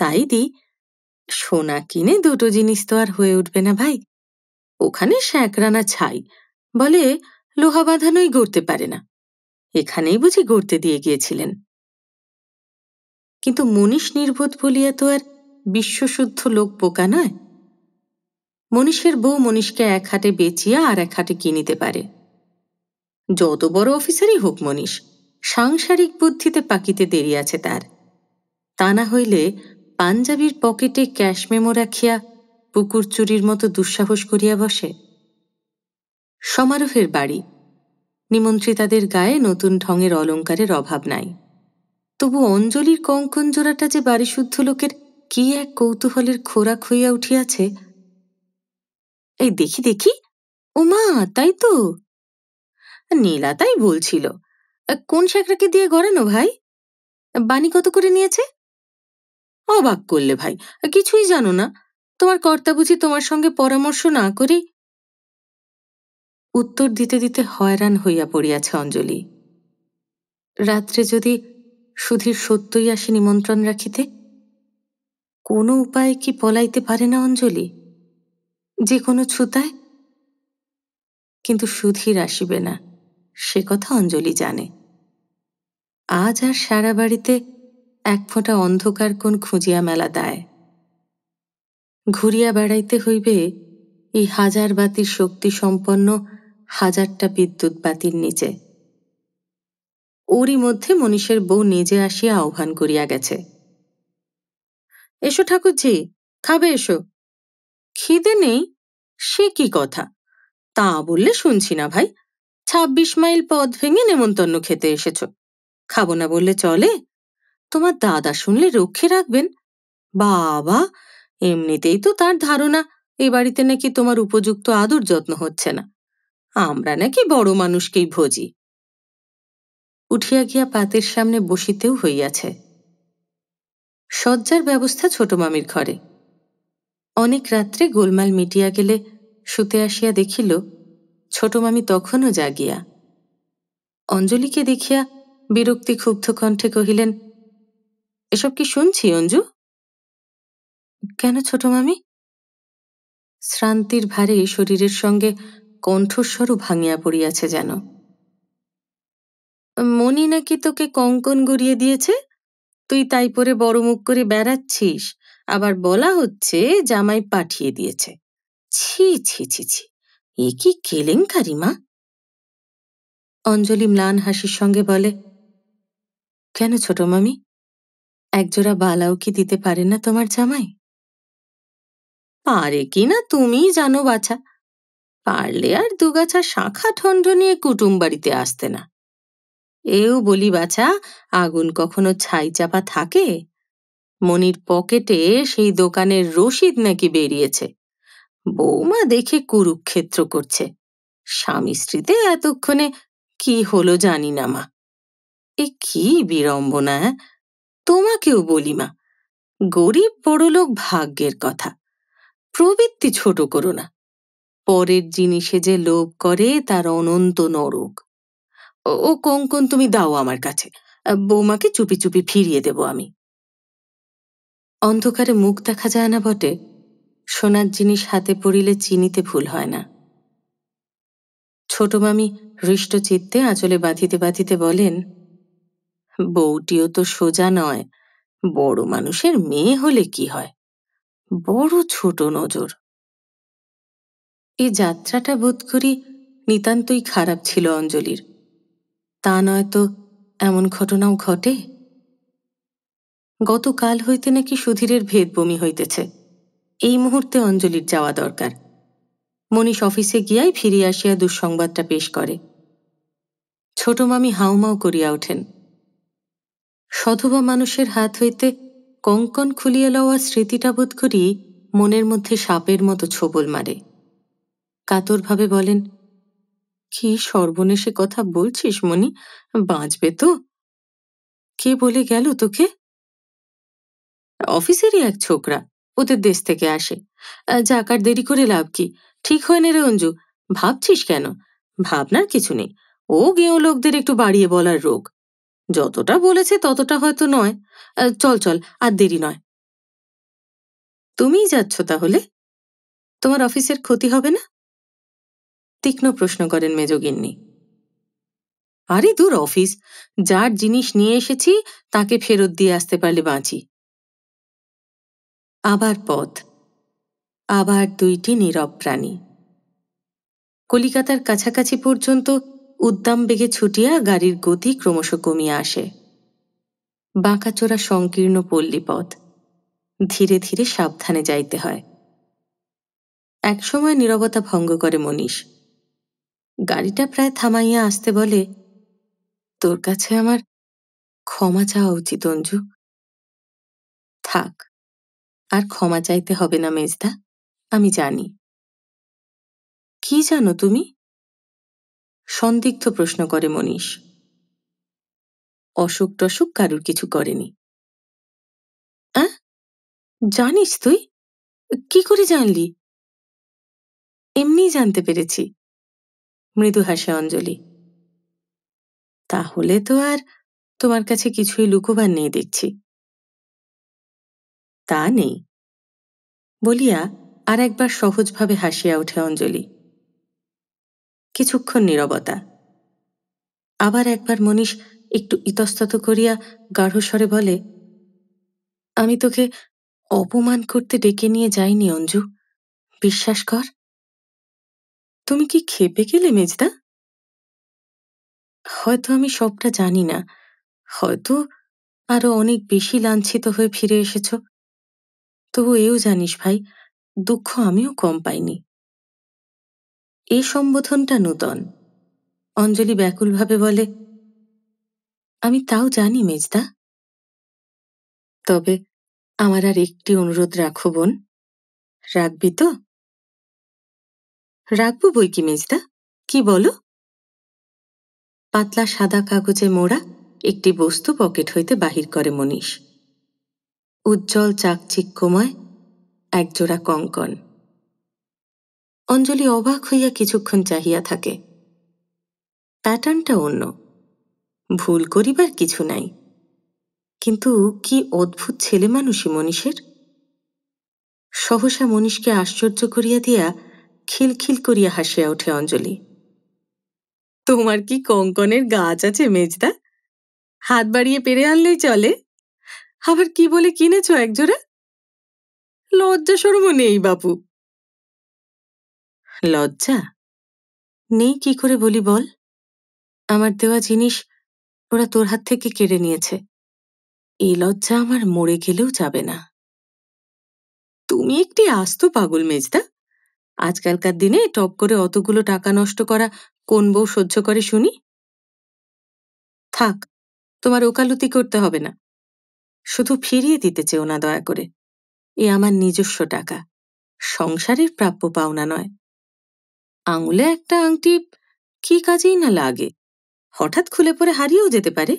তাই দিই সোনা কিনে দুটো জিনিস তো আর হয়ে উঠবে না ভাই ওখানে শ্যাঁকরানা ছাই বলে লোহা বাঁধানোই গড়তে পারে না এখানেই বুঝি গড়তে দিয়ে গিয়েছিলেন কিন্তু মনীষ নির্বোধ বলিয়া তো আর বিশ্বশুদ্ধ লোক বোকা নয় মনীষের বউ মনীষকে এক হাটে বেচিয়া আর এক হাটে কিনিতে পারে যত বড় অফিসারই হোক মনীষ সাংসারিক বুদ্ধিতে পাকিতে দেরি আছে তার তা না হইলে পাঞ্জাবির পকেটে ক্যাশ মেমো রাখিয়া পুকুর চুরির মতো দুঃসাহস করিয়া বসে সমারোহের বাড়ি নিমন্ত্রিতাদের গায়ে নতুন ঢঙের অলঙ্কারের অভাব নাই তবু অঞ্জলির কঙ্কন জোড়াটা যে বাড়িশুদ্ধ লোকের কি এক কৌতূহলের খোরাক হইয়া উঠিয়াছে এই দেখি দেখি ওমা তাই তো নীলা তাই বলছিল কোন শেখরাকে দিয়ে গড়ানো ভাই বাণী কত করে নিয়েছে অবাক করলে ভাই কিছুই জানো না তোমার কর্তা বুঝি তোমার সঙ্গে পরামর্শ না করি উত্তর দিতে দিতে হয়রান হইয়া পড়িয়াছে অঞ্জলি রাত্রে যদি সুধীর সত্যই আসে নিমন্ত্রণ রাখিতে কোনো উপায়ে কি পলাইতে পারে না অঞ্জলি যে কোনো ছুতায় কিন্তু সুধীর আসিবে না সে কথা অঞ্জলি জানে আজ আর সারা বাড়িতে এক ফোঁটা অন্ধকার কোন খুঁজিয়া মেলা দায় ঘুরিয়া বেড়াইতে হইবে এই হাজার বাতির শক্তি সম্পন্ন হাজারটা বিদ্যুৎ বাতির নিচে ওরই মধ্যে মনীষের বউ নিজে আসিয়া আহ্বান করিয়া গেছে এসো ঠাকুরজি খাবে এসো খিদে নেই সে কি কথা তা বললে শুনছি না ভাই ছাব্বিশ মাইল পথ ভেঙে নেমন্তন্ন খেতে এসেছ খাবো না বললে চলে তোমার দাদা শুনলে রক্ষে রাখবেন বাবা এমনিতেই তো তার ধারণা এ বাড়িতে নাকি তোমার উপযুক্ত আদর যত্ন হচ্ছে না আমরা নাকি বড় মানুষকেই ভোজি উঠিয়া গিয়া পাতের সামনে বসিতেও হইয়াছে শয্যার ব্যবস্থা ছোট মামির ঘরে অনেক রাত্রে গোলমাল মিটিয়া গেলে শুতে আসিয়া দেখিল ছোট মামি তখনও জাগিয়া অঞ্জলিকে দেখিয়া বিরক্তি ক্ষুব্ধ কণ্ঠে কহিলেন এসব কি শুনছি অঞ্জু কেন ছোট মামি শ্রান্তির ভারে শরীরের সঙ্গে কণ্ঠস্বরও ভাঙিয়া পড়িয়াছে যেন মনি নাকি তোকে কঙ্কন গড়িয়ে দিয়েছে তুই তাই পরে বড় মুখ করে বেড়াচ্ছিস আবার বলা হচ্ছে জামাই পাঠিয়ে দিয়েছে ছি ছি ছি ছি এ কি কেলেঙ্কারি মা অঞ্জলি ম্লান হাসির সঙ্গে বলে কেন ছোট মামি একজোড়া বালাও কি দিতে পারে না তোমার জামাই পারে কি না তুমিই জানো বাছা পারলে আর দুগাছা শাখা ঠণ্ড নিয়ে কুটুম বাড়িতে আসতে না এও বলি বাছা আগুন কখনো ছাই চাপা থাকে মনির পকেটে সেই দোকানের রসিদ নাকি বেরিয়েছে বৌমা দেখে কুরুক্ষেত্র করছে স্বামী স্ত্রীতে এতক্ষণে কি হলো জানি না মা এ কি বিড়ম্বনা তোমাকেও বলি মা গরিব বড়লোক ভাগ্যের কথা প্রবৃত্তি ছোট করো না পরের জিনিসে যে লোভ করে তার অনন্ত নরক ও কোন তুমি দাও আমার কাছে বৌমাকে চুপি চুপি ফিরিয়ে দেব আমি অন্ধকারে মুখ দেখা যায় না বটে সোনার জিনিস হাতে পড়িলে চিনিতে ভুল হয় না ছোট মামি হৃষ্টচিত্তে আঁচলে বাঁধিতে বাঁধিতে বলেন বউটিও তো সোজা নয় বড় মানুষের মেয়ে হলে কি হয় বড় ছোট নজর এ যাত্রাটা বোধ করি নিতান্তই খারাপ ছিল অঞ্জলির তা নয়তো এমন ঘটনাও ঘটে গতকাল হইতে নাকি সুধীরের ভেদ বমি হইতেছে এই মুহূর্তে অঞ্জলির যাওয়া দরকার মনীষ অফিসে গিয়াই ফিরিয়া আসিয়া দুঃসংবাদটা পেশ করে ছোট মামি হাউমাও করিয়া ওঠেন সধবা মানুষের হাত হইতে কঙ্কন খুলিয়ে লওয়া স্মৃতিটা বোধ করি মনের মধ্যে সাপের মতো ছোবল মারে কাতরভাবে বলেন কি সর্বনেশে কথা বলছিস মনি বাঁচবে তো কে বলে গেল তোকে অফিসেরই এক ছোকরা ওদের দেশ থেকে আসে যাক দেরি করে লাভ কি ঠিক হয় না রে অঞ্জু ভাবছিস কেন ভাবনার কিছু নেই ও গেঁয়ো লোকদের একটু বাড়িয়ে বলার রোগ যতটা বলেছে ততটা হয়তো নয় চল চল আর দেরি নয় তুমিই যাচ্ছ তাহলে তোমার অফিসের ক্ষতি হবে না তীক্ষ্ণ প্রশ্ন করেন মেজগিন্নি আরে দূর অফিস যার জিনিস নিয়ে এসেছি তাকে ফেরত দিয়ে আসতে পারলে বাঁচি আবার পথ আবার দুইটি নীরব প্রাণী কলিকাতার কাছাকাছি পর্যন্ত উদ্দাম বেগে ছুটিয়া গাড়ির গতি ক্রমশ কমিয়া আসে বাঁকাচোরা সংকীর্ণ পল্লীপথ ধীরে ধীরে সাবধানে যাইতে হয় একসময় নীরবতা ভঙ্গ করে মনীষ গাড়িটা প্রায় থামাইয়া আসতে বলে তোর কাছে আমার ক্ষমা চাওয়া উচিত অঞ্জু থাক আর ক্ষমা চাইতে হবে না মেজদা আমি জানি কি জানো তুমি সন্দিগ্ধ প্রশ্ন করে মনীষ অসুখ টসুখ কারুর কিছু করেনি জানিস তুই কি করে জানলি এমনি জানতে পেরেছি মৃদু হাসে অঞ্জলি তাহলে তো আর তোমার কাছে কিছুই লুকোবার নেই দেখছি তা নেই বলিয়া আর একবার সহজভাবে হাসিয়া ওঠে অঞ্জলি কিছুক্ষণ নীরবতা আবার একবার মনীষ একটু ইতস্তত করিয়া গাঢ়স্বরে বলে আমি তোকে অপমান করতে ডেকে নিয়ে যাইনি অঞ্জু বিশ্বাস কর তুমি কি খেপে গেলে মেজদা হয়তো আমি সবটা জানি না হয়তো আরো অনেক বেশি লাঞ্ছিত হয়ে ফিরে এসেছ তবু এও জানিস ভাই দুঃখ আমিও কম পাইনি এ সম্বোধনটা নূতন অঞ্জলি ব্যাকুলভাবে বলে আমি তাও জানি মেজদা তবে আমার আর একটি অনুরোধ রাখো বোন রাখবি তো রাখবো বই কি মেজদা কি বলো পাতলা সাদা কাগজে মোড়া একটি বস্তু পকেট হইতে বাহির করে মনীষ উজ্জ্বল চাকচিক্যময় একজোড়া কঙ্কন অঞ্জলি অবাক হইয়া কিছুক্ষণ চাহিয়া থাকে প্যাটার্নটা অন্য ভুল করিবার কিছু নাই কিন্তু কি অদ্ভুত ছেলে মানুষই মনীষের সহসা মনীষকে আশ্চর্য করিয়া দিয়া খিলখিল করিয়া হাসিয়া ওঠে অঞ্জলি তোমার কি কঙ্কনের গাছ আছে মেজদা হাত বাড়িয়ে পেরে আনলেই চলে আবার কি বলে কিনেছ একজোড়া লজ্জা সরমও নেই বাপু লজ্জা নেই কি করে বলি বল আমার দেওয়া জিনিস ওরা তোর হাত থেকে কেড়ে নিয়েছে এই লজ্জা আমার মরে গেলেও যাবে না তুমি একটি আস্ত পাগল মেজদা আজকালকার দিনে টপ করে অতগুলো টাকা নষ্ট করা কোন বউ সহ্য করে শুনি থাক তোমার ওকালতি করতে হবে না শুধু ফিরিয়ে দিতে চেও না দয়া করে এ আমার নিজস্ব টাকা সংসারের প্রাপ্য পাওনা নয় আঙুলে একটা আংটি কি কাজেই না লাগে হঠাৎ খুলে পড়ে হারিয়েও যেতে পারে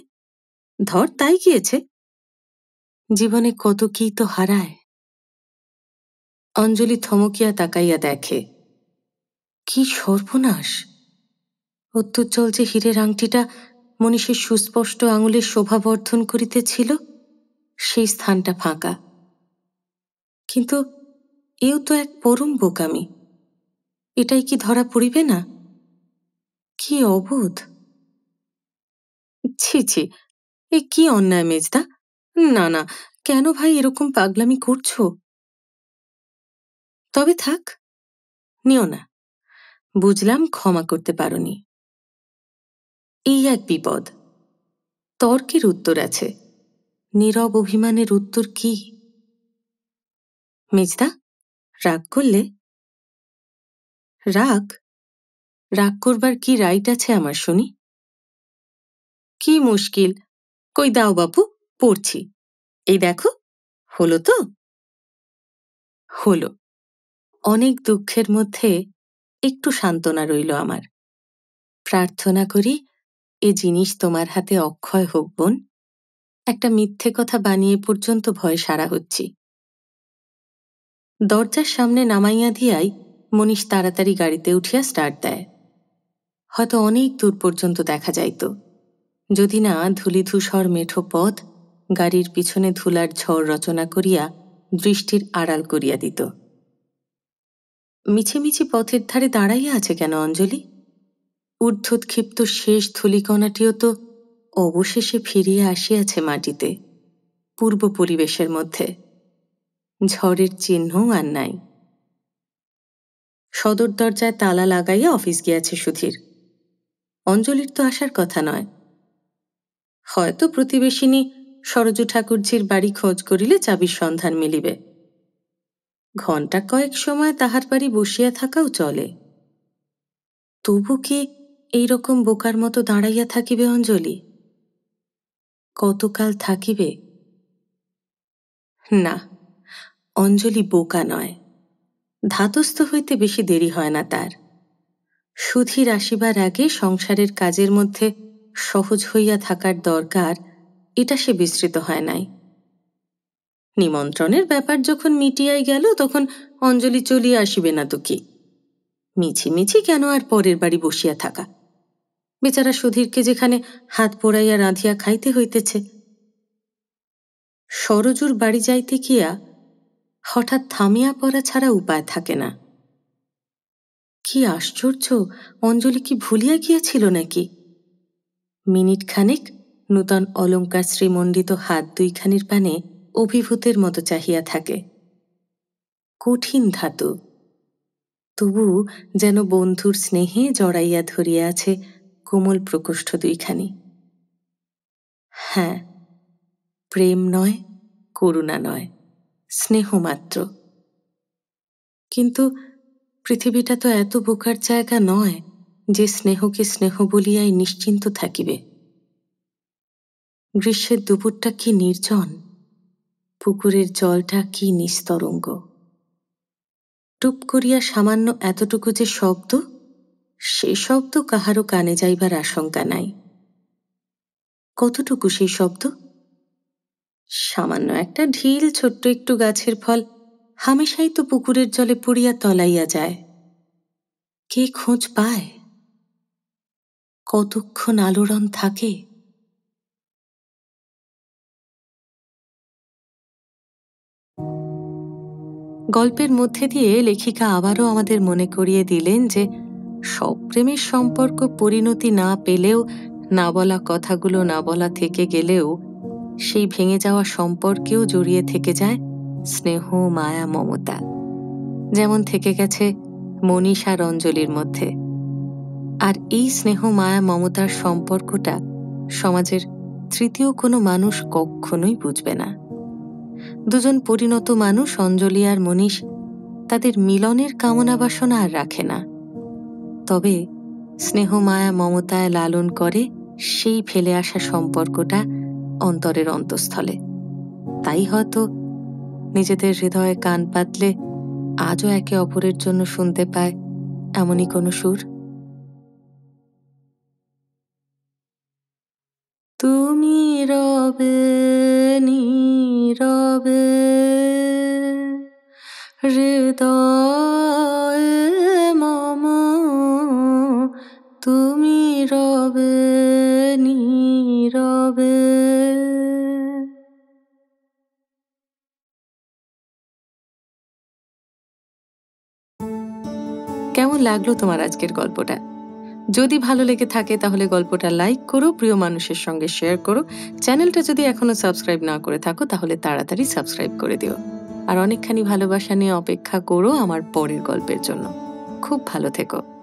ধর তাই গিয়েছে জীবনে কত কি তো হারায় অঞ্জলি থমকিয়া তাকাইয়া দেখে কি সর্বনাশ অত্যুজ্জ্বল চলছে হীরের আংটিটা মনীষের সুস্পষ্ট আঙুলের শোভাবর্ধন করিতেছিল সেই স্থানটা ফাঁকা কিন্তু এও তো এক পরম বোকামি এটাই কি ধরা পড়িবে না কি অবোধ ছি ছি এ কি অন্যায় মেজদা না না কেন ভাই এরকম পাগলামি করছো তবে থাক নিও না বুঝলাম ক্ষমা করতে পারি এই এক বিপদ তর্কের উত্তর আছে নীরব অভিমানের উত্তর কি মেজদা রাগ করলে রাগ রাগ করবার কি রাইট আছে আমার শুনি কি মুশকিল কই দাও বাপু পড়ছি এই দেখো হলো তো হলো অনেক দুঃখের মধ্যে একটু সান্ত্বনা রইল আমার প্রার্থনা করি এ জিনিস তোমার হাতে অক্ষয় হোক বোন একটা মিথ্যে কথা বানিয়ে পর্যন্ত ভয় সারা হচ্ছি দরজার সামনে নামাইয়া দিয়াই মনীষ তাড়াতাড়ি গাড়িতে উঠিয়া স্টার্ট দেয় হয়তো অনেক দূর পর্যন্ত দেখা যাইত যদি না ধূলিধূসর মেঠো পথ গাড়ির পিছনে ধুলার ঝড় রচনা করিয়া দৃষ্টির আড়াল করিয়া দিত মিছে মিছে পথের ধারে দাঁড়াইয়া আছে কেন অঞ্জলি ঊর্ধ্বক্ষিপ্ত শেষ ধূলিকণাটিও তো অবশেষে ফিরিয়া আসিয়াছে মাটিতে পূর্ব পরিবেশের মধ্যে ঝড়ের চিহ্নও আর নাই সদর দরজায় তালা লাগাইয়া অফিস গিয়াছে সুধীর অঞ্জলির তো আসার কথা নয় হয়তো প্রতিবেশিনী সরজু ঠাকুরজির বাড়ি খোঁজ করিলে চাবির সন্ধান মিলিবে ঘণ্টা কয়েক সময় তাহার বাড়ি বসিয়া থাকাও চলে তবু কি এইরকম বোকার মতো দাঁড়াইয়া থাকিবে অঞ্জলি কতকাল থাকিবে না অঞ্জলি বোকা নয় ধাতস্থ হইতে বেশি দেরি হয় না তার সুধীর আসিবার আগে সংসারের কাজের মধ্যে সহজ হইয়া থাকার দরকার এটা সে বিস্তৃত হয় নাই নিমন্ত্রণের ব্যাপার যখন মিটিয়াই গেল তখন অঞ্জলি চলিয়া আসিবে না তো কি মিছি মিছি কেন আর পরের বাড়ি বসিয়া থাকা বেচারা সুধীরকে যেখানে হাত পোড়াইয়া রাঁধিয়া খাইতে হইতেছে সরজুর বাড়ি যাইতে গিয়া হঠাৎ থামিয়া পড়া ছাড়া উপায় থাকে না কি আশ্চর্য অঞ্জলি কি ভুলিয়া গিয়েছিল নাকি মিনিট খানেক নূতন অলঙ্কার শ্রীমণ্ডিত হাত দুইখানির পানে অভিভূতের মতো চাহিয়া থাকে কঠিন ধাতু তবু যেন বন্ধুর স্নেহে জড়াইয়া ধরিয়া আছে কোমল প্রকোষ্ঠ দুইখানি হ্যাঁ প্রেম নয় করুণা নয় স্নেহমাত্র কিন্তু পৃথিবীটা তো এত বোকার জায়গা নয় যে স্নেহকে স্নেহ বলিয়াই নিশ্চিন্ত থাকিবে গ্রীষ্মের দুপুরটা কি নির্জন পুকুরের জলটা কি নিস্তরঙ্গ টুপ করিয়া সামান্য এতটুকু যে শব্দ সে শব্দ কাহারও কানে যাইবার আশঙ্কা নাই কতটুকু সেই শব্দ সামান্য একটা ঢিল ছোট্ট একটু গাছের ফল হামেশাই তো পুকুরের জলে পড়িয়া তলাইয়া যায় কে খোঁজ পায় কতক্ষণ আলোড়ন থাকে গল্পের মধ্যে দিয়ে লেখিকা আবারও আমাদের মনে করিয়ে দিলেন যে সব প্রেমের সম্পর্ক পরিণতি না পেলেও না বলা কথাগুলো না বলা থেকে গেলেও সেই ভেঙে যাওয়া সম্পর্কেও জড়িয়ে থেকে যায় স্নেহ মায়া মমতা যেমন থেকে গেছে মনীষা রঞ্জলির মধ্যে আর এই স্নেহ মায়া মমতার সম্পর্কটা সমাজের তৃতীয় কোনো মানুষ কখনোই বুঝবে না দুজন পরিণত মানুষ অঞ্জলি আর মনীষ তাদের মিলনের কামনা বাসনা আর রাখে না তবে স্নেহ মায়া মমতায় লালন করে সেই ফেলে আসা সম্পর্কটা অন্তরের অন্তঃস্থলে তাই হয়তো নিজেদের হৃদয়ে কান পাতলে আজও একে অপরের জন্য শুনতে পায় এমনই কোনো সুর তুমি রবে নি রবে হৃদয় কেমন লাগলো তোমার আজকের গল্পটা যদি ভালো লেগে থাকে তাহলে গল্পটা লাইক করো প্রিয় মানুষের সঙ্গে শেয়ার করো চ্যানেলটা যদি এখনো সাবস্ক্রাইব না করে থাকো তাহলে তাড়াতাড়ি সাবস্ক্রাইব করে দিও আর অনেকখানি ভালোবাসা নিয়ে অপেক্ষা করো আমার পরের গল্পের জন্য খুব ভালো থেকো